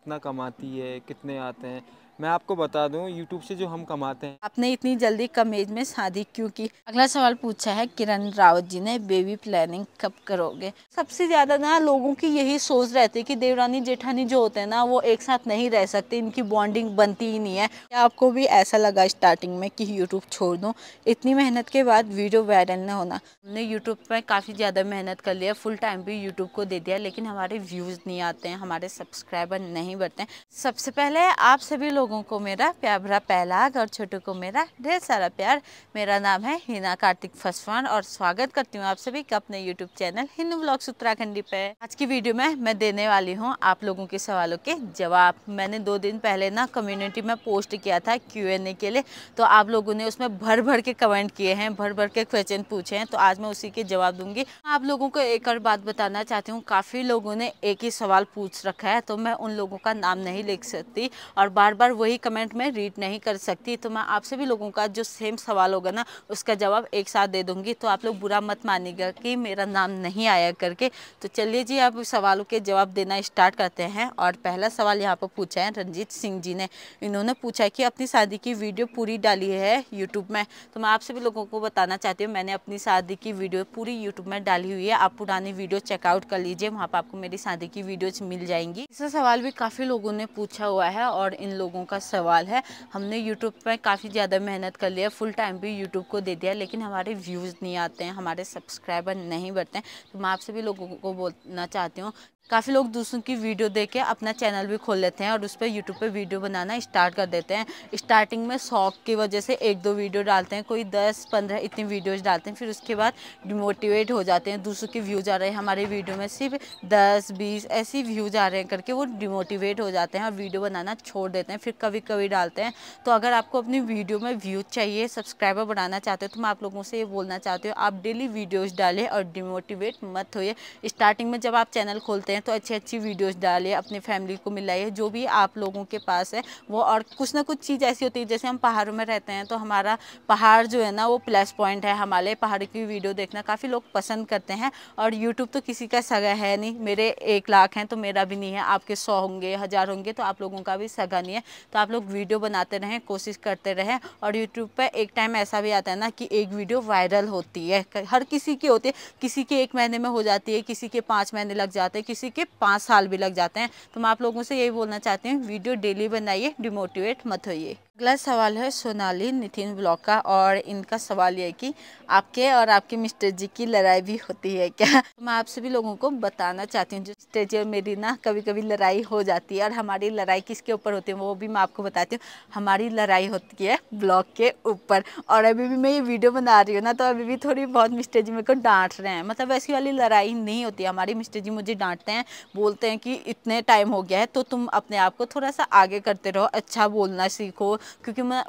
कितना कमाती है कितने आते हैं मैं आपको बता दूं यूट्यूब से जो हम कमाते हैं आपने इतनी जल्दी कम एज में शादी क्यों की अगला सवाल पूछा है किरण रावत जी ने बेबी प्लानिंग कब करोगे सबसे ज़्यादा ना लोगों की यही सोच रहती है कि देवरानी जेठानी जो होते हैं ना वो एक साथ नहीं रह सकते इनकी बॉन्डिंग बनती ही नहीं है आपको भी ऐसा लगा स्टार्टिंग में कि यूट्यूब छोड़ दूँ इतनी मेहनत के बाद वीडियो वायरल न होना हमने यूट्यूब पर काफ़ी ज़्यादा मेहनत कर लिया फुल टाइम भी यूट्यूब को दे दिया लेकिन हमारे व्यूज़ नहीं आते हैं हमारे सब्सक्राइबर नहीं बढ़ते हैं सबसे पहले आप सभी लोग लोगों को मेरा प्यार भरा पहलाग और छोटू को मेरा ढेर सारा प्यार मेरा नाम है हिना कार्तिक फसवान और स्वागत करती हूँ आप सभी का अपने YouTube channel Hindu blogs Uttarakhandi पे आज की वीडियो में मैं देने वाली हूँ आप लोगों के सवालों के जवाब मैंने दो दिन पहले ना कम्युनिटी में पोस्ट किया था क्यू एन ए के लिए तो आप लोगों ने उसमें भर भर के कमेंट किए हैं भर भर के क्वेश्चन पूछे हैं तो आज मैं उसी के जवाब दूंगी आप लोगों को एक और बात बताना चाहती हूँ काफ़ी लोगों ने एक ही सवाल पूछ रखा है तो मैं उन लोगों का नाम नहीं लिख सकती और बार बार वही कमेंट मैं रीड नहीं कर सकती तो मैं आप सभी लोगों का जो सेम सवाल होगा ना उसका जवाब एक साथ दे दूंगी तो आप लोग बुरा मत मानिएगा कि मेरा नाम नहीं आया करके तो चलिए जी आप सवालों के जवाब देना स्टार्ट करते हैं और पहला सवाल यहाँ पर पूछा है रंजीत सिंह जी ने इन्होंने पूछा कि अपनी शादी की वीडियो पूरी डाली है यूट्यूब में तो मैं आप सभी लोगों को बताना चाहती हूँ मैंने अपनी शादी की वीडियो पूरी यूट्यूब में डाली हुई है आप पुरानी वीडियो चेकआउट कर लीजिए वहाँ पर आपको मेरी शादी की वीडियोज मिल जाएंगी इसका सवाल भी काफ़ी लोगों ने पूछा हुआ है और इन लोगों का सवाल है हमने यूट्यूब पर काफ़ी ज़्यादा मेहनत कर लिया फुल टाइम भी यूट्यूब को दे दिया लेकिन हमारे व्यूज़ नहीं आते हैं हमारे सब्सक्राइबर नहीं बढ़ते हैं तो मैं आपसे भी लोगों को बोलना चाहती हूँ काफ़ी लोग दूसरों की वीडियो देख के अपना चैनल भी खोल लेते हैं और उस पर यूट्यूब पर वीडियो बनाना स्टार्ट कर देते हैं स्टार्टिंग में शौक की वजह से एक दो वीडियो डालते हैं कोई दस पंद्रह इतनी वीडियोज़ डालते हैं फिर उसके बाद डिमोटिवेट हो जाते हैं दूसरों के व्यूज़ आ रहे हैं हमारे वीडियो में सिर्फ दस बीस ऐसी व्यूज़ आ रहे हैं करके वो डिमोटिवेट हो जाते हैं और वीडियो बनाना छोड़ देते हैं फिर कभी कभी डालते हैं तो अगर आपको अपनी वीडियो में व्यूज चाहिए सब्सक्राइबर बढ़ाना चाहते हो तो मैं आप लोगों से ये बोलना चाहती हूँ आप डेली वीडियोज़ डालें और डिमोटिवेट मत होइए स्टार्टिंग में जब आप चैनल खोलते चाहते हैं तो अच्छी अच्छी वीडियोस डालिए अपनी फैमिली को मिलाइए जो भी आप लोगों के पास है वो और कुछ ना कुछ चीज़ ऐसी होती है जैसे हम पहाड़ों में रहते हैं तो हमारा पहाड़ जो है ना वो प्लस पॉइंट है हमारे पहाड़ की वीडियो देखना काफ़ी लोग पसंद करते हैं और यूट्यूब तो किसी का सगा है नहीं मेरे एक लाख हैं तो मेरा भी नहीं है आपके सौ होंगे हज़ार होंगे तो आप लोगों का भी सगा नहीं है तो आप लोग वीडियो बनाते रहें कोशिश करते रहें और यूट्यूब पर एक टाइम ऐसा भी आता है ना कि एक वीडियो वायरल होती है हर किसी की होती है किसी के एक महीने में हो जाती है किसी के पाँच महीने लग जाते हैं किसी किसी के पाँच साल भी लग जाते हैं तो मैं आप लोगों से यही बोलना चाहती हूँ वीडियो डेली बनाइए डिमोटिवेट मत होइए अगला सवाल है सोनाली नितिन ब्लॉक का और इनका सवाल यह है कि आपके और आपके मिस्टर जी की लड़ाई भी होती है क्या तो मैं आप सभी लोगों को बताना चाहती हूँ जो मिस्टर जी और मेरी ना कभी कभी लड़ाई हो जाती है और हमारी लड़ाई किसके ऊपर होती है वो भी मैं आपको बताती हूँ हमारी लड़ाई होती है ब्लॉक के ऊपर और अभी भी मैं ये वीडियो बना रही हूँ ना तो अभी भी थोड़ी बहुत मिस्टर जी मेरे को डांट रहे हैं मतलब ऐसी वाली लड़ाई नहीं होती हमारी मिस्टर जी मुझे डांटते हैं बोलते हैं कि इतने टाइम हो गया है तो तुम अपने आप को थोड़ा सा आगे करते रहो अच्छा बोलना सीखो küküme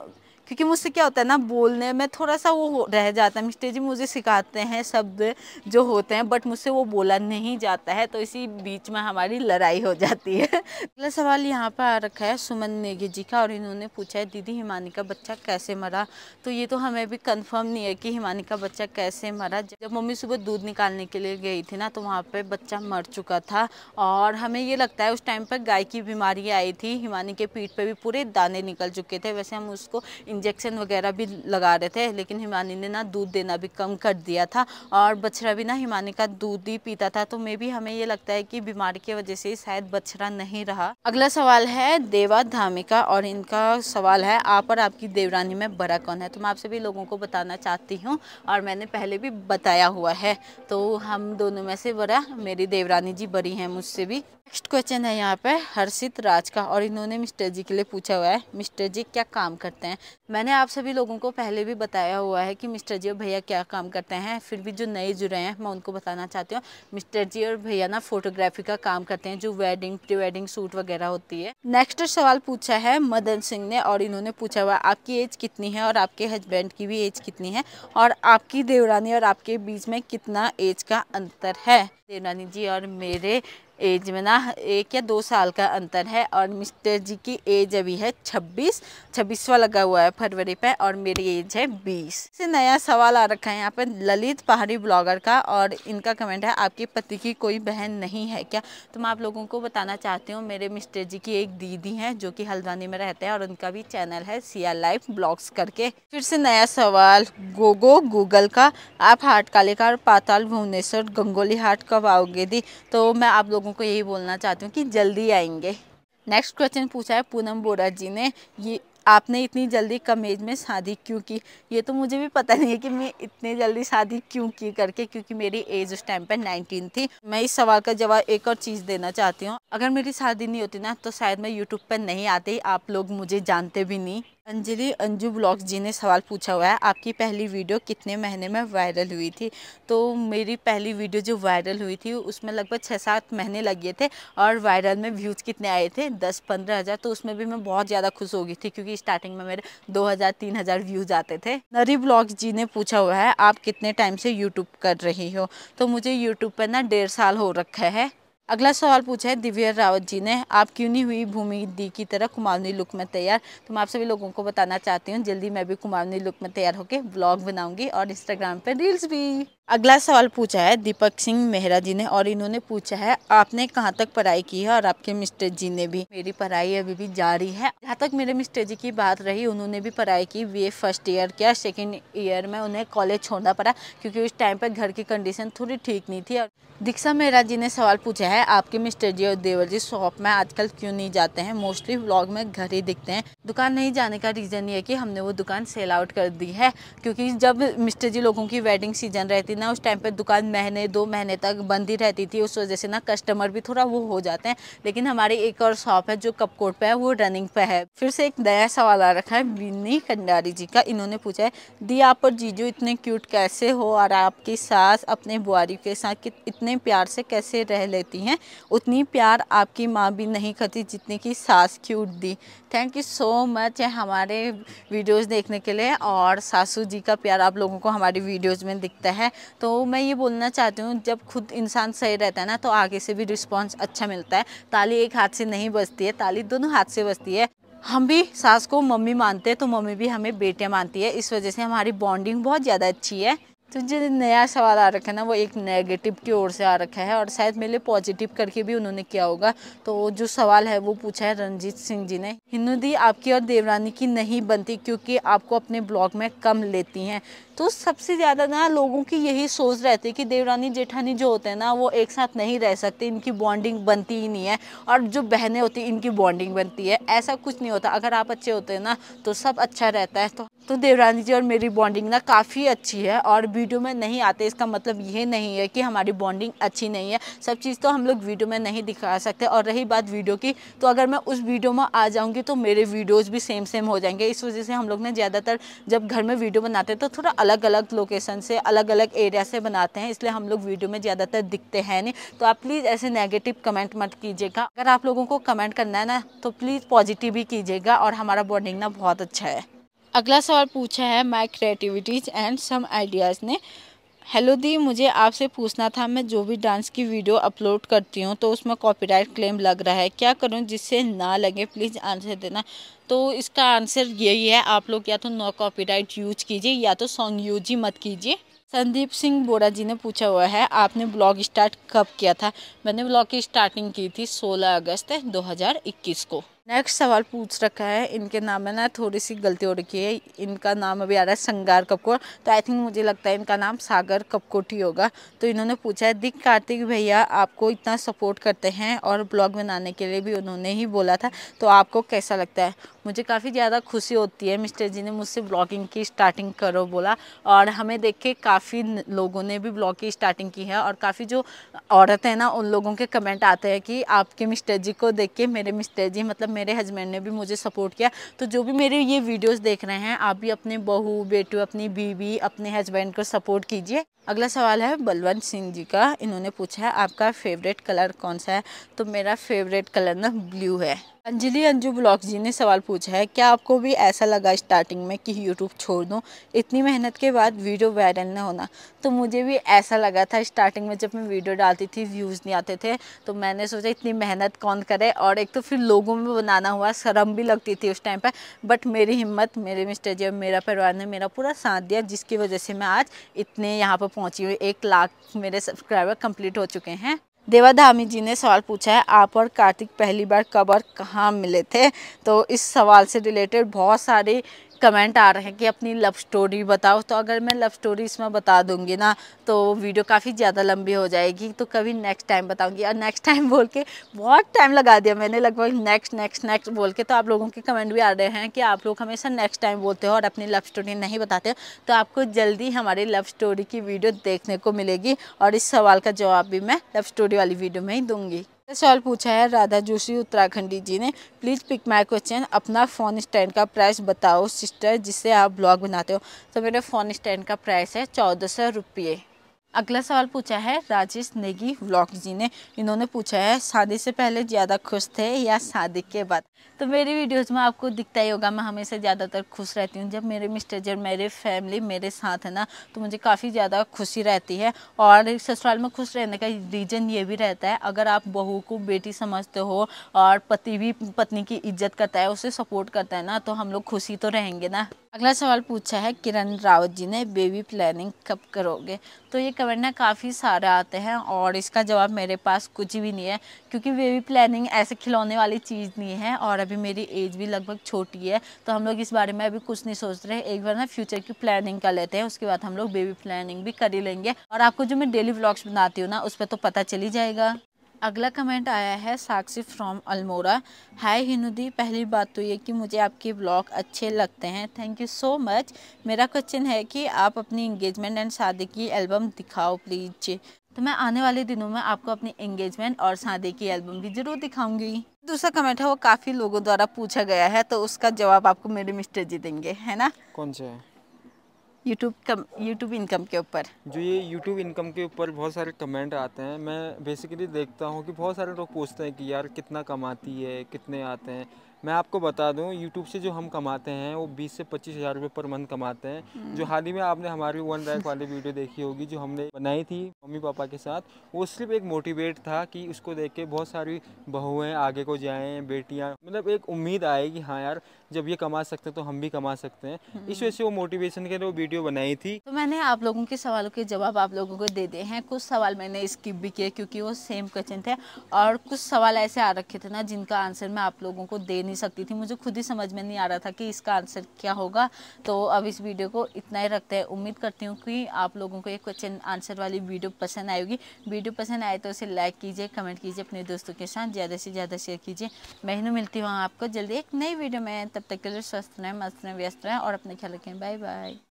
क्योंकि मुझसे क्या होता है ना बोलने में थोड़ा सा वो रह जाता है मिस्टर जी मुझे सिखाते हैं शब्द जो होते हैं बट मुझसे वो बोला नहीं जाता है तो इसी बीच में हमारी लड़ाई हो जाती है अगला सवाल यहाँ पर आ रखा है सुमन नेगी जी का और इन्होंने पूछा है दीदी हिमानी का बच्चा कैसे मरा तो ये तो हमें भी कन्फर्म नहीं है कि हिमानी का बच्चा कैसे मरा जब मम्मी सुबह दूध निकालने के लिए गई थी ना तो वहाँ पर बच्चा मर चुका था और हमें ये लगता है उस टाइम पर गाय की बीमारी आई थी हिमानी के पीठ पर भी पूरे दाने निकल चुके थे वैसे हम उसको इंजेक्शन वगैरह भी लगा रहे थे लेकिन हिमानी ने ना दूध देना भी कम कर दिया था और बछड़ा भी ना हिमानी का दूध ही पीता था तो मे भी हमें ये लगता है कि बीमारी की वजह से शायद बछड़ा नहीं रहा अगला सवाल है देवा धामिका और इनका सवाल है आप और आपकी देवरानी में बड़ा कौन है तो मैं आप सभी लोगों को बताना चाहती हूँ और मैंने पहले भी बताया हुआ है तो हम दोनों में से बड़ा मेरी देवरानी जी बड़ी हैं मुझसे भी नेक्स्ट क्वेश्चन है यहाँ पे हर्षित राज का और इन्होंने मिस्टर जी के लिए पूछा हुआ है मिस्टर जी क्या काम करते हैं मैंने आप सभी लोगों को पहले भी बताया हुआ है कि मिस्टर जी और भैया क्या काम करते हैं फिर भी जो नए जुड़े हैं मैं उनको बताना चाहती हूँ मिस्टर जी और भैया ना फोटोग्राफी का काम करते हैं जो वेडिंग प्री वेडिंग सूट वगैरह होती है नेक्स्ट सवाल पूछा है मदन सिंह ने और इन्होंने पूछा हुआ आपकी एज कितनी है और आपके हस्बैंड की भी एज कितनी है और आपकी देवरानी और आपके बीच में कितना एज का अंतर है देवरानी जी और मेरे एज में ना एक या दो साल का अंतर है और मिस्टर जी की एज अभी है छब्बीस छब्बीसवा लगा हुआ है फरवरी पे और मेरी एज है बीस से नया सवाल आ रखा है यहाँ पर ललित पहाड़ी ब्लॉगर का और इनका कमेंट है आपके पति की कोई बहन नहीं है क्या तो मैं आप लोगों को बताना चाहती हूँ मेरे मिस्टर जी की एक दीदी है जो कि हल्द्वानी में रहते हैं और उनका भी चैनल है सिया लाइफ ब्लॉग्स करके फिर से नया सवाल गोगो गूगल का आप हाट कालिका और पाताल भुवनेश्वर गंगोली हाट कब आओगे दी तो मैं आप लोगों लोगों को यही बोलना चाहती हूँ कि जल्दी आएंगे नेक्स्ट क्वेश्चन पूछा है पूनम बोरा जी ने ये आपने इतनी जल्दी कम एज में शादी क्यों की ये तो मुझे भी पता नहीं है कि मैं इतनी जल्दी शादी क्यों की करके क्योंकि मेरी एज उस टाइम पर 19 थी मैं इस सवाल का जवाब एक और चीज़ देना चाहती हूँ अगर मेरी शादी नहीं होती ना तो शायद मैं यूट्यूब पर नहीं आती आप लोग मुझे जानते भी नहीं अंजलि अंजू ब्लॉग्स जी ने सवाल पूछा हुआ है आपकी पहली वीडियो कितने महीने में वायरल हुई थी तो मेरी पहली वीडियो जो वायरल हुई थी उसमें लगभग छः सात महीने लगे थे और वायरल में व्यूज़ कितने आए थे दस पंद्रह हज़ार तो उसमें भी मैं बहुत ज़्यादा खुश हो गई थी क्योंकि स्टार्टिंग में मेरे दो हज़ार तीन हज़ार व्यूज़ आते थे नरी ब्लॉग्स जी ने पूछा हुआ है आप कितने टाइम से यूट्यूब कर रही हो तो मुझे यूट्यूब पर ना डेढ़ साल हो रखा है अगला सवाल पूछा है दिव्य रावत जी ने आप क्यों नहीं हुई भूमि दी की तरह कुमाऊनी लुक में तैयार तो मैं आप सभी लोगों को बताना चाहती हूँ जल्दी मैं भी कुमाऊनी लुक में तैयार होकर ब्लॉग बनाऊंगी और इंस्टाग्राम पर रील्स भी अगला सवाल पूछा है दीपक सिंह मेहरा जी ने और इन्होंने पूछा है आपने कहाँ तक पढ़ाई की है और आपके मिस्टर जी ने भी मेरी पढ़ाई अभी भी जारी है जहाँ तक मेरे मिस्टर जी की बात रही उन्होंने भी पढ़ाई की वे फर्स्ट ईयर किया सेकेंड ईयर में उन्हें कॉलेज छोड़ना पड़ा क्योंकि उस टाइम पर घर की कंडीशन थोड़ी ठीक नहीं थी और दीक्षा मेहरा जी ने सवाल पूछा है आपके मिस्टर जी और देवर जी शॉप में आजकल क्यों नहीं जाते हैं मोस्टली ब्लॉग में घर ही दिखते हैं दुकान नहीं जाने का रीज़न ये कि हमने वो दुकान सेल आउट कर दी है क्योंकि जब मिस्टर जी लोगों की वेडिंग सीजन रहती ना उस टाइम पे दुकान महीने दो महीने तक बंद ही रहती थी उस वजह से ना कस्टमर भी थोड़ा वो हो जाते हैं लेकिन हमारी एक और शॉप है जो कपकोट पे है वो रनिंग पे है फिर से एक नया सवाल आ रखा है बिन्नी खंडारी जी का इन्होंने पूछा है दी आप और जीजू इतने क्यूट कैसे हो और आपकी सास अपने बुआरी के साथ इतने प्यार से कैसे रह लेती हैं उतनी प्यार आपकी माँ भी नहीं करती जितनी की सास क्यूट दी thank you so so much हमारे वीडियोस देखने के लिए और सासू जी का प्यार आप लोगों को हमारी वीडियोस में दिखता है तो मैं ये बोलना चाहती हूँ जब खुद इंसान सही रहता है ना तो आगे से भी रिस्पॉन्स अच्छा मिलता है ताली एक हाथ से नहीं बजती है ताली दोनों हाथ से बजती है हम भी सास को मम्मी मानते हैं तो मम्मी भी हमें बेटियाँ मानती है इस वजह से हमारी बॉन्डिंग बहुत ज़्यादा अच्छी है तो जो नया सवाल आ रखा है ना वो एक नेगेटिव की ओर से आ रखा है और शायद मेरे पॉजिटिव करके भी उन्होंने किया होगा तो जो सवाल है वो पूछा है रंजीत सिंह जी ने हिंदू दी आपकी और देवरानी की नहीं बनती क्योंकि आपको अपने ब्लॉग में कम लेती हैं तो सबसे ज़्यादा ना लोगों की यही सोच रहती है कि देवरानी जेठानी जो होते हैं ना वो एक साथ नहीं रह सकते इनकी बॉन्डिंग बनती ही नहीं है और जो बहनें होती हैं इनकी बॉन्डिंग बनती है ऐसा कुछ नहीं होता अगर आप अच्छे होते हैं ना तो सब अच्छा रहता है तो तो देवरानी जी और मेरी बॉन्डिंग ना काफ़ी अच्छी है और वीडियो में नहीं आते इसका मतलब ये नहीं है कि हमारी बॉन्डिंग अच्छी नहीं है सब चीज़ तो हम लोग वीडियो में नहीं दिखा सकते और रही बात वीडियो की तो अगर मैं उस वीडियो में आ जाऊँगी तो मेरे वीडियोज़ भी सेम सेम हो जाएंगे इस वजह से हम लोग ने ज़्यादातर जब घर में वीडियो बनाते तो थोड़ा अलग अलग अलग लोकेशन से अलग अलग एरिया से बनाते हैं इसलिए हम लोग वीडियो में ज़्यादातर दिखते हैं नहीं तो आप प्लीज़ ऐसे नेगेटिव कमेंट मत कीजिएगा अगर आप लोगों को कमेंट करना है ना तो प्लीज़ पॉजिटिव ही कीजिएगा और हमारा बॉन्डिंग ना बहुत अच्छा है अगला सवाल पूछा है my creativities and some ideas ने हेलो दी मुझे आपसे पूछना था मैं जो भी डांस की वीडियो अपलोड करती हूँ तो उसमें कॉपीराइट क्लेम लग रहा है क्या करूँ जिससे ना लगे प्लीज़ आंसर देना तो इसका आंसर यही है आप लोग या तो नो कॉपीराइट यूज कीजिए या तो सॉन्ग यूज ही मत कीजिए संदीप सिंह बोरा जी ने पूछा हुआ है आपने ब्लॉग स्टार्ट कब किया था मैंने ब्लॉग की स्टार्टिंग की थी सोलह अगस्त दो को नेक्स्ट सवाल पूछ रखा है इनके नाम में ना थोड़ी सी गलती हो रखी है इनका नाम अभी आ रहा है संगार कपकोट तो आई थिंक मुझे लगता है इनका नाम सागर कपकोटी होगा तो इन्होंने पूछा है दिक कार्तिक भैया आपको इतना सपोर्ट करते हैं और ब्लॉग बनाने के लिए भी उन्होंने ही बोला था तो आपको कैसा लगता है मुझे काफ़ी ज़्यादा खुशी होती है मिस्टर जी ने मुझसे ब्लॉगिंग की स्टार्टिंग करो बोला और हमें देख के काफ़ी लोगों ने भी ब्लॉग की स्टार्टिंग की है और काफ़ी जो औरत है ना उन लोगों के कमेंट आते हैं कि आपके मिस्टर जी को देख के मेरे मिस्टर जी मतलब मेरे हस्बैंड ने भी मुझे सपोर्ट किया तो जो भी मेरे ये वीडियोज देख रहे हैं आप भी अपने बहू बेटू अपनी बीवी अपने हस्बैंड को सपोर्ट कीजिए अगला सवाल है बलवंत सिंह जी का इन्होंने पूछा है आपका फेवरेट कलर कौन सा है तो मेरा फेवरेट कलर ना ब्लू है अंजलि अंजू ब्लॉग जी ने सवाल पूछा है क्या आपको भी ऐसा लगा स्टार्टिंग में कि यूट्यूब छोड़ दूँ इतनी मेहनत के बाद वीडियो वायरल ना होना तो मुझे भी ऐसा लगा था स्टार्टिंग में जब मैं वीडियो डालती थी व्यूज़ नहीं आते थे तो मैंने सोचा इतनी मेहनत कौन करे और एक तो फिर लोगों में बनाना हुआ शर्म भी लगती थी उस टाइम पर बट मेरी हिम्मत मेरे मिस्टर जी और मेरा परिवार ने मेरा पूरा साथ दिया जिसकी वजह से मैं आज इतने यहाँ पर पहुँची हुई एक लाख मेरे सब्सक्राइबर कम्प्लीट हो चुके हैं देवाधामी जी ने सवाल पूछा है आप और कार्तिक पहली बार कब और कहाँ मिले थे तो इस सवाल से रिलेटेड बहुत सारी कमेंट आ रहे हैं कि अपनी लव स्टोरी बताओ तो अगर मैं लव स्टोरी इसमें बता दूंगी ना तो वीडियो काफ़ी ज़्यादा लंबी हो जाएगी तो कभी नेक्स्ट टाइम बताऊंगी और नेक्स्ट टाइम बोल के बहुत टाइम लगा दिया मैंने लगभग नेक्स्ट नेक्स्ट नेक्स्ट बोल के तो आप लोगों के कमेंट भी आ रहे हैं कि आप लोग हमेशा नेक्स्ट टाइम बोलते हो और अपनी लव स्टोरी नहीं बताते तो आपको जल्दी हमारी लव स्टोरी की वीडियो देखने को मिलेगी और इस सवाल का जवाब भी मैं लव स्टोरी वाली वीडियो में ही दूँगी सवाल पूछा है राधा जोशी उत्तराखंडी जी ने प्लीज़ पिक माई क्वेश्चन अपना फ़ोन स्टैंड का प्राइस बताओ सिस्टर जिससे आप ब्लॉग बनाते हो तो मेरे फ़ोन स्टैंड का प्राइस है चौदह सौ रुपये अगला सवाल पूछा है राजेश नेगी व्लॉग जी ने इन्होंने पूछा है शादी से पहले ज़्यादा खुश थे या शादी के बाद तो मेरी वीडियोस में आपको दिखता ही होगा मैं हमेशा ज़्यादातर खुश रहती हूँ जब मेरे मिस्टर जब मेरे फैमिली मेरे साथ है ना तो मुझे काफ़ी ज़्यादा खुशी रहती है और ससुराल में खुश रहने का रीज़न ये भी रहता है अगर आप बहू को बेटी समझते हो और पति भी पत्नी की इज्जत करता है उसे सपोर्ट करता है ना तो हम लोग खुशी तो रहेंगे ना अगला सवाल पूछा है किरण रावत जी ने बेबी प्लानिंग कब करोगे तो ये कमेंट ना काफ़ी सारे आते हैं और इसका जवाब मेरे पास कुछ भी नहीं है क्योंकि बेबी प्लानिंग ऐसे खिलौने वाली चीज़ नहीं है और अभी मेरी एज भी लगभग छोटी है तो हम लोग इस बारे में अभी कुछ नहीं सोच रहे एक बार ना फ्यूचर की प्लानिंग कर लेते हैं उसके बाद हम लोग बेबी प्लानिंग भी कर ही लेंगे और आपको जो मैं डेली ब्लॉग्स बनाती हूँ ना उस पर तो पता चली जाएगा अगला कमेंट आया है साक्षी फ्रॉम अल्मोरा हाय हिनुदी पहली बात तो ये कि मुझे आपके ब्लॉग अच्छे लगते हैं थैंक यू सो मच मेरा क्वेश्चन है कि आप अपनी इंगेजमेंट एंड शादी की एल्बम दिखाओ प्लीज तो मैं आने वाले दिनों में आपको अपनी एंगेजमेंट और शादी की एल्बम भी जरूर दिखाऊंगी दूसरा कमेंट है वो काफ़ी लोगों द्वारा पूछा गया है तो उसका जवाब आपको मेरे मिस्टर जी देंगे है ना कौन से है यूट्यूब कम यूट्यूब इनकम के ऊपर जो ये यूट्यूब इनकम के ऊपर बहुत सारे कमेंट आते हैं मैं बेसिकली देखता हूँ कि बहुत सारे लोग पूछते हैं कि यार कितना कमाती है कितने आते हैं मैं आपको बता दूं यूट्यूब से जो हम कमाते हैं वो बीस से पच्चीस हज़ार रुपये पर मंथ कमाते हैं हम्म। जो हाल ही में आपने हमारी वन रैक वाली वीडियो देखी होगी जो हमने बनाई थी मम्मी पापा के साथ वो सिर्फ एक मोटिवेट था कि उसको देख के बहुत सारी बहुएं आगे को जाएं बेटियां मतलब एक उम्मीद आए कि हाँ यार जब ये कमा सकते हैं तो हम भी कमा सकते हैं हम्म। इस वजह से वो मोटिवेशन के लिए वो वीडियो बनाई थी तो मैंने आप लोगों के सवालों के जवाब आप लोगों को दे दिए हैं कुछ सवाल मैंने स्किप भी किए क्योंकि वो सेम क्वेश्चन थे और कुछ सवाल ऐसे आ रखे थे ना जिनका आंसर मैं आप लोगों को दे नहीं सकती थी मुझे खुद ही समझ में नहीं आ रहा था कि इसका आंसर क्या होगा तो अब इस वीडियो को इतना ही रखते हैं उम्मीद करती हूँ कि आप लोगों को एक क्वेश्चन आंसर वाली वीडियो पसंद आएगी वीडियो पसंद आए तो उसे लाइक कीजिए कमेंट कीजिए अपने दोस्तों के साथ ज़्यादा से ज़्यादा शेयर कीजिए मैं ही मिलती हूँ आपको जल्दी एक नई वीडियो में तब तक के लिए स्वस्थ रहें मस्त रहें व्यस्त रहें और अपने ख्याल रखें बाय बाय